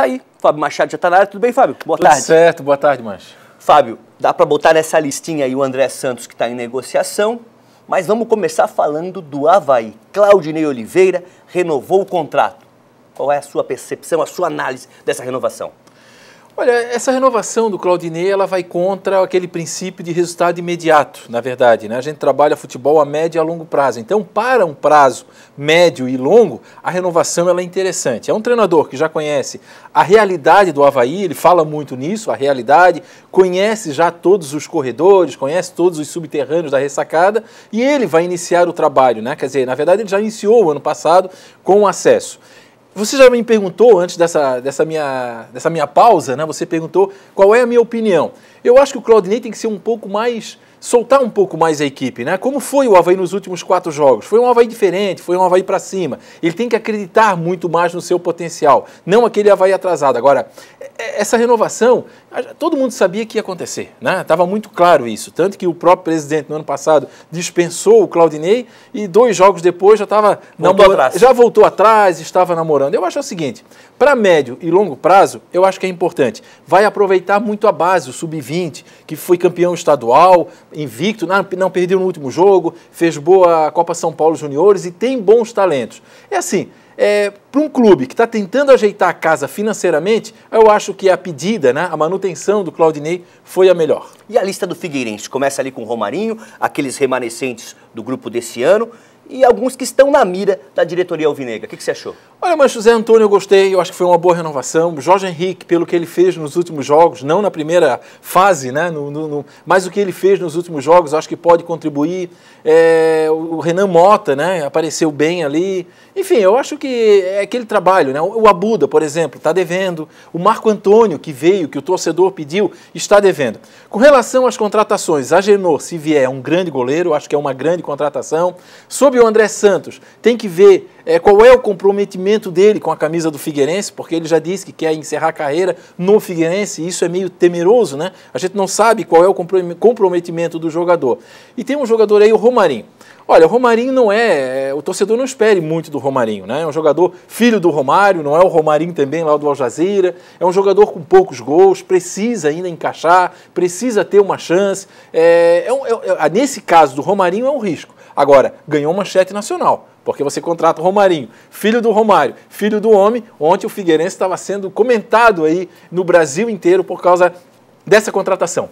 Tá aí, Fábio Machado já tá na área. Tudo bem, Fábio? Boa Tudo tarde. certo, boa tarde, Mancho. Fábio, dá para botar nessa listinha aí o André Santos que está em negociação, mas vamos começar falando do Havaí. Claudinei Oliveira renovou o contrato. Qual é a sua percepção, a sua análise dessa renovação? Olha, essa renovação do Claudinei, ela vai contra aquele princípio de resultado imediato, na verdade, né? A gente trabalha futebol a médio e a longo prazo. Então, para um prazo médio e longo, a renovação ela é interessante. É um treinador que já conhece a realidade do Havaí, ele fala muito nisso, a realidade, conhece já todos os corredores, conhece todos os subterrâneos da ressacada e ele vai iniciar o trabalho, né? Quer dizer, na verdade, ele já iniciou o ano passado com o acesso. Você já me perguntou antes dessa, dessa, minha, dessa minha pausa, né? Você perguntou qual é a minha opinião. Eu acho que o Claudinei tem que ser um pouco mais. soltar um pouco mais a equipe, né? Como foi o Havaí nos últimos quatro jogos? Foi um Havaí diferente, foi um Havaí para cima. Ele tem que acreditar muito mais no seu potencial, não aquele Havaí atrasado. Agora, é, é, essa renovação ah, todo mundo sabia que ia acontecer, né? Estava muito claro isso. Tanto que o próprio presidente, no ano passado, dispensou o Claudinei e dois jogos depois já estava Já voltou atrás, estava namorando. Eu acho o seguinte: para médio e longo prazo, eu acho que é importante. Vai aproveitar muito a base, o sub-20, que foi campeão estadual, invicto, não, perdeu no último jogo, fez boa Copa São Paulo Juniores e tem bons talentos. É assim. É, para um clube que está tentando ajeitar a casa financeiramente, eu acho que a pedida, né, a manutenção manutenção do Claudinei foi a melhor. E a lista do Figueirense começa ali com o Romarinho, aqueles remanescentes do grupo desse ano e alguns que estão na mira da diretoria alvinegra. O que, que você achou? Olha, mas José Antônio eu gostei, eu acho que foi uma boa renovação. Jorge Henrique, pelo que ele fez nos últimos jogos, não na primeira fase, né? No, no, no mas o que ele fez nos últimos jogos, acho que pode contribuir. É, o Renan Mota, né? Apareceu bem ali. Enfim, eu acho que é aquele trabalho, né? O Abuda, por exemplo, está devendo. O Marco Antônio, que veio, que o torcedor pediu, está devendo. Com relação às contratações, Agenor, se vier, é um grande goleiro, acho que é uma grande contratação. Sobre o André Santos, tem que ver é, qual é o comprometimento dele com a camisa do Figueirense, porque ele já disse que quer encerrar a carreira no Figueirense, e isso é meio temeroso, né? A gente não sabe qual é o comprometimento do jogador. E tem um jogador aí, o Romarinho. Olha, o Romarinho não é, é, o torcedor não espere muito do Romarinho, né? É um jogador filho do Romário, não é o Romarinho também lá do Al Jazeera, é um jogador com poucos gols, precisa ainda encaixar, precisa ter uma chance. É, é, é, é, nesse caso do Romarinho é um risco. Agora, ganhou manchete nacional, porque você contrata o Romarinho, filho do Romário, filho do homem. Ontem o Figueirense estava sendo comentado aí no Brasil inteiro por causa dessa contratação.